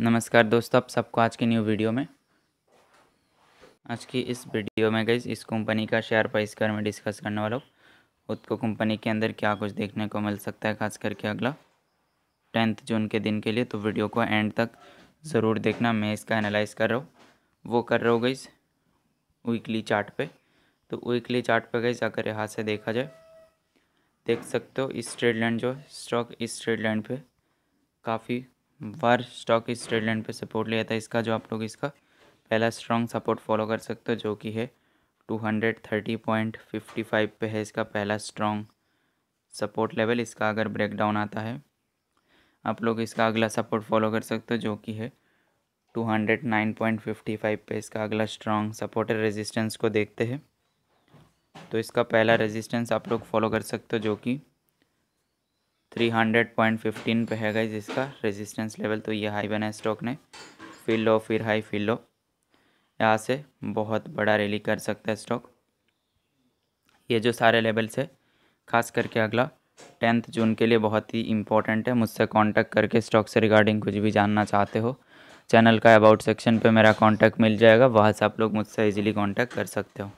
नमस्कार दोस्तों आप सबको आज की न्यू वीडियो में आज की इस वीडियो में गई इस कंपनी का शेयर प्राइस के बारे में डिस्कस करने वाला हूँ खुद को कंपनी के अंदर क्या कुछ देखने को मिल सकता है खास करके अगला टेंथ जून के दिन के लिए तो वीडियो को एंड तक ज़रूर देखना मैं इसका एनालाइज कर रहा हूँ वो कर रहा हूँ गई वीकली चार्ट पे तो वीकली चार्ट पे गई अगर यहाँ से देखा जाए देख सकते हो इस ट्रेड लैंड जो स्टॉक इस ट्रेड लैंड पे काफ़ी बार स्टॉक इस ट्रेड लाइन पर सपोर्ट लिया था इसका जो आप लोग इसका पहला स्ट्रॉन्ग सपोर्ट फॉलो कर सकते हो जो कि है two hundred thirty point fifty five पर है इसका पहला स्ट्रॉन्ग सपोर्ट लेवल इसका अगर ब्रेक डाउन आता है आप लोग इसका अगला सपोर्ट फॉलो कर सकते हो जो कि है two hundred nine point fifty five पे इसका अगला स्ट्रॉन्ग सपोर्ट रेजिस्टेंस को देखते हैं तो इसका पहला रेजिस्टेंस आप लोग फॉलो कर सकते हो जो कि थ्री हंड्रेड पॉइंट फिफ्टीन पे है गई इसका रेजिस्टेंस लेवल तो ये हाई बना है स्टॉक ने फिर लो फिर हाई फिर लो यहाँ से बहुत बड़ा रैली कर सकता है स्टॉक ये जो सारे लेवल्स है खास करके अगला टेंथ जून के लिए बहुत ही इंपॉर्टेंट है मुझसे कांटेक्ट करके स्टॉक से रिगार्डिंग कुछ भी जानना चाहते हो चैनल का अबाउट सेक्शन पे मेरा कांटेक्ट मिल जाएगा वहाँ से आप लोग मुझसे इजीली कांटेक्ट कर सकते हो